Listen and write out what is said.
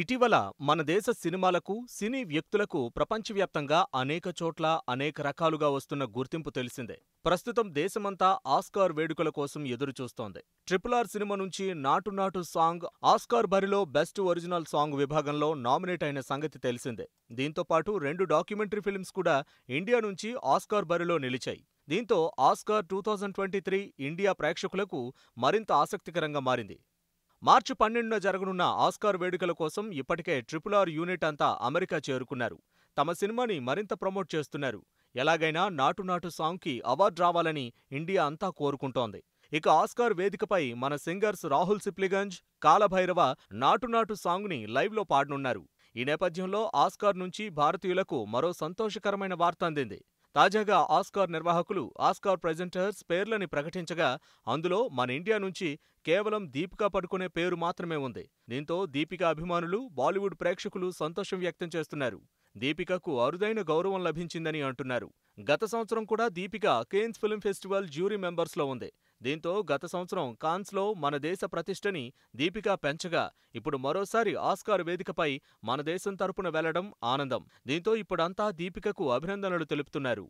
ఇటీవల మన దేశ సినిమాలకు సినీ వ్యక్తులకు ప్రపంచవ్యాప్తంగా అనేక చోట్ల అనేక రకాలుగా వస్తున్న గుర్తింపు తెలిసిందే ప్రస్తుతం దేశమంతా ఆస్కార్ వేడుకల కోసం ఎదురుచూస్తోంది ట్రిపుల్ ఆర్ సినిమా నుంచి నాటు నాటు సాంగ్ ఆస్కార్ బరిలో బెస్ట్ ఒరిజినల్ సాంగ్ విభాగంలో నామినేట్ అయిన సంగతి తెలిసిందే దీంతోపాటు రెండు డాక్యుమెంటరీ ఫిల్మ్స్ కూడా ఇండియా నుంచి ఆస్కార్ బరిలో నిలిచాయి దీంతో Oscar two thousand twenty three India ప్రేక్షకులకు మరింత ఆసక్తికరంగా మారింది మార్చి పన్నెండున జరగనున్న ఆస్కార్ వేడుకల కోసం ఇప్పటికే ట్రిపుల్ ఆర్ యూనిట్ అంతా అమెరికా చేరుకున్నారు తమ సినిమాని మరింత ప్రమోట్ చేస్తున్నారు ఎలాగైనా నాటు నాటు సాంగ్కి అవార్డు రావాలని ఇండియా అంతా కోరుకుంటోంది ఇక ఆస్కార్ వేదికపై మన సింగర్స్ రాహుల్ సిప్లిగంజ్ కాలభైరవ నాటు నాటు సాంగ్ని లైవ్లో పాడనున్నారు ఈ నేపథ్యంలో ఆస్కార్ నుంచి భారతీయులకు మరో సంతోషకరమైన వార్త అందింది తాజాగా ఆస్కార్ నిర్వాహకులు ఆస్కార్ ప్రజెంటర్స్ పేర్లని ప్రకటించగా అందులో మన ఇండియా నుంచి కేవలం దీపికా పడుకునే పేరు మాత్రమే ఉంది దీంతో దీపిక అభిమానులు బాలీవుడ్ ప్రేక్షకులు సంతోషం వ్యక్తం చేస్తున్నారు దీపికకు అరుదైన గౌరవం లభించిందని అంటున్నారు గత సంవత్సరం కూడా Deepika Cannes film festival jury మెంబర్స్లో ఉంది దీంతో గత సంవత్సరం కాన్స్లో మన దేశ ప్రతిష్టని దీపిక పెంచగా ఇప్పుడు మరోసారి ఆస్కార్ వేదికపై మన దేశం తరపున వెళ్లడం ఆనందం దీంతో ఇప్పుడంతా దీపికకు అభినందనలు తెలుపుతున్నారు